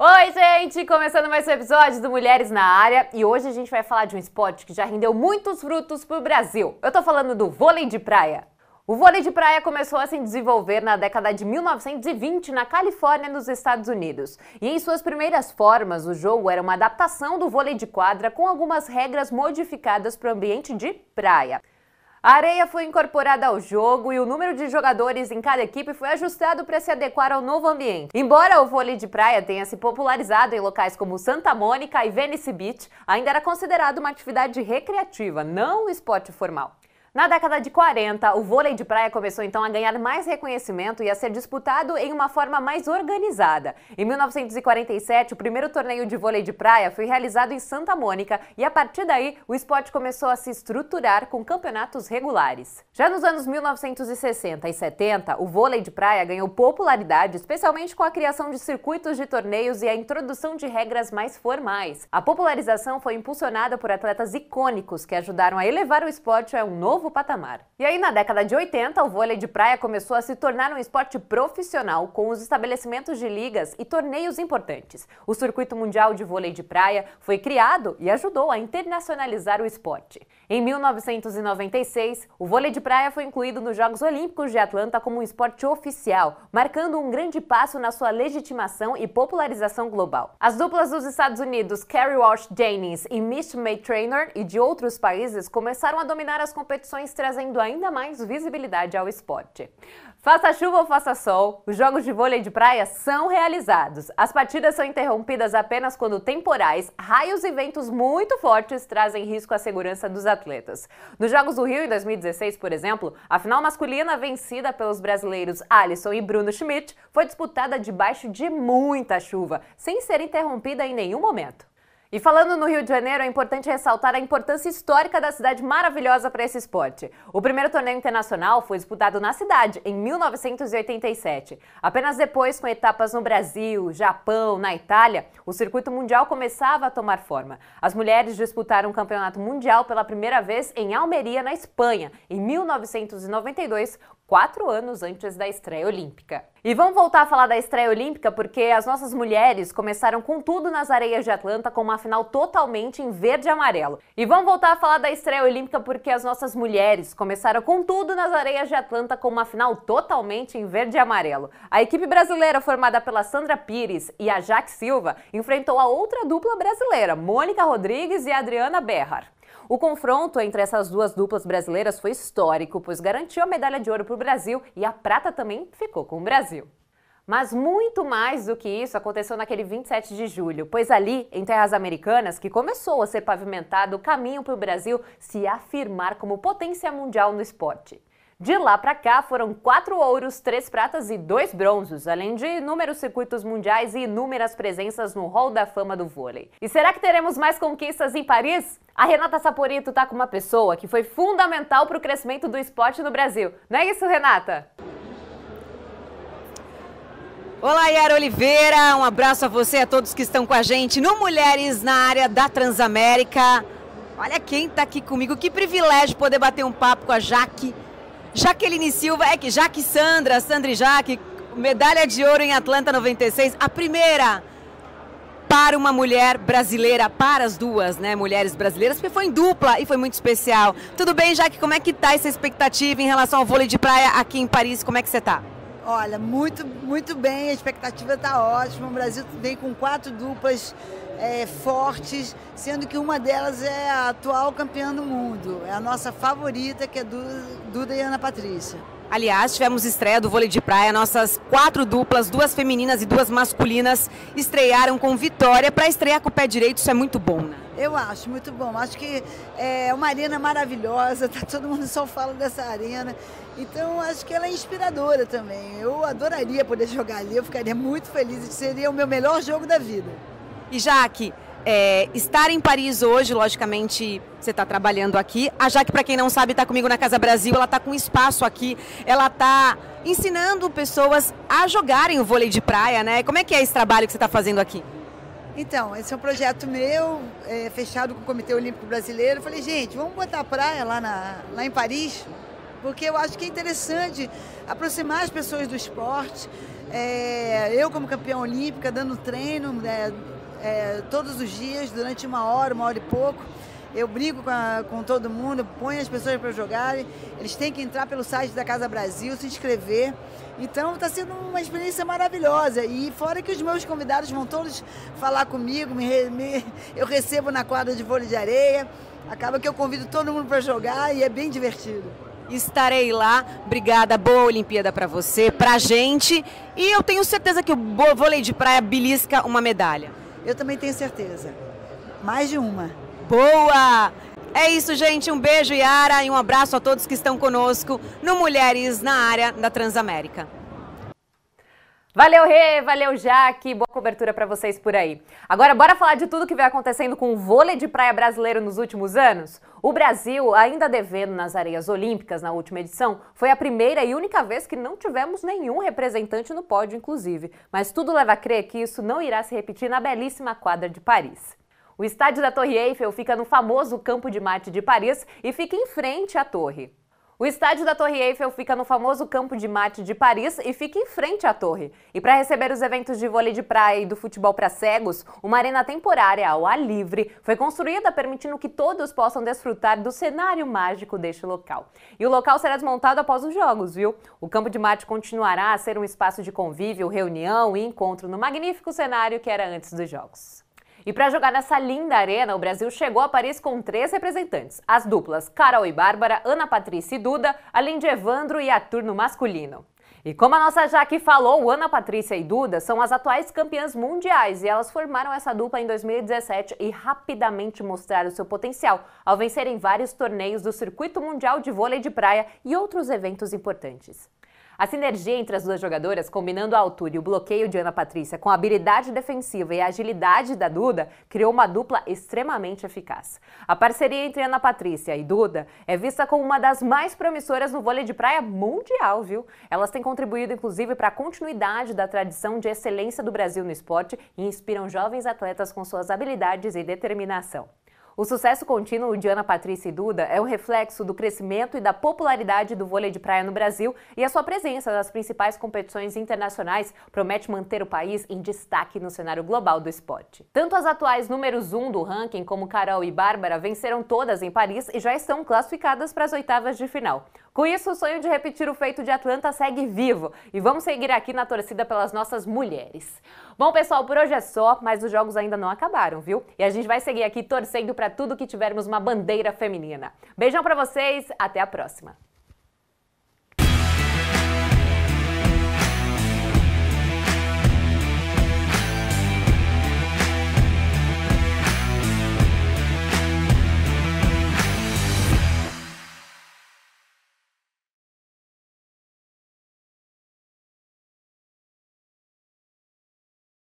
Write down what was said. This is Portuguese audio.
Oi, gente! Começando mais um episódio do Mulheres na Área e hoje a gente vai falar de um esporte que já rendeu muitos frutos pro Brasil. Eu tô falando do vôlei de praia. O vôlei de praia começou a se desenvolver na década de 1920 na Califórnia, nos Estados Unidos. E em suas primeiras formas, o jogo era uma adaptação do vôlei de quadra com algumas regras modificadas para o ambiente de praia. A areia foi incorporada ao jogo e o número de jogadores em cada equipe foi ajustado para se adequar ao novo ambiente. Embora o vôlei de praia tenha se popularizado em locais como Santa Mônica e Venice Beach, ainda era considerado uma atividade recreativa, não um esporte formal. Na década de 40, o vôlei de praia começou então a ganhar mais reconhecimento e a ser disputado em uma forma mais organizada. Em 1947, o primeiro torneio de vôlei de praia foi realizado em Santa Mônica e a partir daí o esporte começou a se estruturar com campeonatos regulares. Já nos anos 1960 e 70, o vôlei de praia ganhou popularidade, especialmente com a criação de circuitos de torneios e a introdução de regras mais formais. A popularização foi impulsionada por atletas icônicos que ajudaram a elevar o esporte a um novo novo patamar. E aí, na década de 80, o vôlei de praia começou a se tornar um esporte profissional, com os estabelecimentos de ligas e torneios importantes. O Circuito Mundial de Vôlei de Praia foi criado e ajudou a internacionalizar o esporte. Em 1996, o vôlei de praia foi incluído nos Jogos Olímpicos de Atlanta como um esporte oficial, marcando um grande passo na sua legitimação e popularização global. As duplas dos Estados Unidos, Carrie Walsh Jennings e Mitch May Trainer, e de outros países, começaram a dominar as competições competições, trazendo ainda mais visibilidade ao esporte. Faça chuva ou faça sol, os jogos de vôlei de praia são realizados. As partidas são interrompidas apenas quando temporais, raios e ventos muito fortes trazem risco à segurança dos atletas. Nos Jogos do Rio em 2016, por exemplo, a final masculina vencida pelos brasileiros Alisson e Bruno Schmidt foi disputada debaixo de muita chuva, sem ser interrompida em nenhum momento. E falando no Rio de Janeiro, é importante ressaltar a importância histórica da cidade maravilhosa para esse esporte. O primeiro torneio internacional foi disputado na cidade em 1987. Apenas depois, com etapas no Brasil, Japão, na Itália, o circuito mundial começava a tomar forma. As mulheres disputaram o campeonato mundial pela primeira vez em Almeria, na Espanha, em 1992, quatro anos antes da estreia olímpica. E vamos voltar a falar da estreia olímpica porque as nossas mulheres começaram com tudo nas areias de Atlanta com uma final totalmente em verde e amarelo. E vamos voltar a falar da estreia olímpica porque as nossas mulheres começaram com tudo nas areias de Atlanta com uma final totalmente em verde e amarelo. A equipe brasileira formada pela Sandra Pires e a Jaque Silva enfrentou a outra dupla brasileira, Mônica Rodrigues e Adriana Berrar. O confronto entre essas duas duplas brasileiras foi histórico, pois garantiu a medalha de ouro para o Brasil e a prata também ficou com o Brasil. Mas muito mais do que isso aconteceu naquele 27 de julho, pois ali, em terras americanas, que começou a ser pavimentado o caminho para o Brasil se afirmar como potência mundial no esporte. De lá para cá foram quatro ouros, três pratas e dois bronzos, além de inúmeros circuitos mundiais e inúmeras presenças no Hall da Fama do vôlei. E será que teremos mais conquistas em Paris? A Renata Saporito está com uma pessoa que foi fundamental para o crescimento do esporte no Brasil. Não é isso, Renata? Olá, Yara Oliveira. Um abraço a você e a todos que estão com a gente no Mulheres na Área da Transamérica. Olha quem está aqui comigo. Que privilégio poder bater um papo com a Jaque Jaqueline Silva, é que Jaque Sandra, Sandra e Jaque, medalha de ouro em Atlanta 96, a primeira para uma mulher brasileira, para as duas, né, mulheres brasileiras, porque foi em dupla e foi muito especial. Tudo bem, Jaque, como é que tá essa expectativa em relação ao vôlei de praia aqui em Paris? Como é que você tá? Olha, muito, muito bem, a expectativa está ótima. O Brasil vem com quatro duplas é, fortes, sendo que uma delas é a atual campeã do mundo. É a nossa favorita, que é Duda e Ana Patrícia. Aliás, tivemos estreia do vôlei de praia. Nossas quatro duplas, duas femininas e duas masculinas, estrearam com vitória. Para estrear com o pé direito, isso é muito bom, né? Eu acho, muito bom. Acho que é uma arena maravilhosa, tá, todo mundo só fala dessa arena. Então, acho que ela é inspiradora também. Eu adoraria poder jogar ali, eu ficaria muito feliz. Seria o meu melhor jogo da vida. E Jaque, é, estar em Paris hoje, logicamente, você está trabalhando aqui. A Jaque, para quem não sabe, está comigo na Casa Brasil. Ela está com espaço aqui. Ela está ensinando pessoas a jogarem o vôlei de praia, né? Como é que é esse trabalho que você está fazendo aqui? Então, esse é um projeto meu, é, fechado com o Comitê Olímpico Brasileiro. Eu falei, gente, vamos botar a praia lá, na, lá em Paris, porque eu acho que é interessante aproximar as pessoas do esporte. É, eu, como campeã olímpica, dando treino, né, é, todos os dias, durante uma hora, uma hora e pouco. Eu brigo com, a, com todo mundo, ponho as pessoas para jogarem. Eles têm que entrar pelo site da Casa Brasil, se inscrever. Então está sendo uma experiência maravilhosa. E fora que os meus convidados vão todos falar comigo, me, me, eu recebo na quadra de vôlei de areia. Acaba que eu convido todo mundo para jogar e é bem divertido. Estarei lá. Obrigada. Boa Olimpíada para você, para a gente. E eu tenho certeza que o vôlei de praia belisca uma medalha. Eu também tenho certeza. Mais de uma. Boa! É isso, gente. Um beijo, Yara, e um abraço a todos que estão conosco no Mulheres na Área da Transamérica. Valeu, Rê, valeu, Jaque. Boa cobertura para vocês por aí. Agora, bora falar de tudo que vem acontecendo com o vôlei de praia brasileiro nos últimos anos? O Brasil, ainda devendo nas areias olímpicas na última edição, foi a primeira e única vez que não tivemos nenhum representante no pódio, inclusive. Mas tudo leva a crer que isso não irá se repetir na belíssima quadra de Paris. O estádio da Torre Eiffel fica no famoso Campo de Marte de Paris e fica em frente à torre. O estádio da Torre Eiffel fica no famoso campo de mate de Paris e fica em frente à torre. E para receber os eventos de vôlei de praia e do futebol para cegos, uma arena temporária ao ar livre foi construída permitindo que todos possam desfrutar do cenário mágico deste local. E o local será desmontado após os jogos, viu? O campo de mate continuará a ser um espaço de convívio, reunião e encontro no magnífico cenário que era antes dos jogos. E para jogar nessa linda arena, o Brasil chegou a Paris com três representantes: as duplas Carol e Bárbara, Ana Patrícia e Duda, além de Evandro e Arthur no masculino. E como a nossa Jaque falou, Ana Patrícia e Duda são as atuais campeãs mundiais e elas formaram essa dupla em 2017 e rapidamente mostraram seu potencial ao vencerem vários torneios do Circuito Mundial de Vôlei de Praia e outros eventos importantes. A sinergia entre as duas jogadoras, combinando a altura e o bloqueio de Ana Patrícia com a habilidade defensiva e a agilidade da Duda, criou uma dupla extremamente eficaz. A parceria entre Ana Patrícia e Duda é vista como uma das mais promissoras no vôlei de praia mundial, viu? Elas têm contribuído, inclusive, para a continuidade da tradição de excelência do Brasil no esporte e inspiram jovens atletas com suas habilidades e determinação. O sucesso contínuo de Ana Patrícia e Duda é o reflexo do crescimento e da popularidade do vôlei de praia no Brasil e a sua presença nas principais competições internacionais promete manter o país em destaque no cenário global do esporte. Tanto as atuais números 1 um do ranking como Carol e Bárbara venceram todas em Paris e já estão classificadas para as oitavas de final. Com isso, o sonho de repetir o feito de Atlanta segue vivo e vamos seguir aqui na torcida pelas nossas mulheres. Bom, pessoal, por hoje é só, mas os jogos ainda não acabaram, viu? E a gente vai seguir aqui torcendo para tudo que tivermos uma bandeira feminina. Beijão para vocês, até a próxima.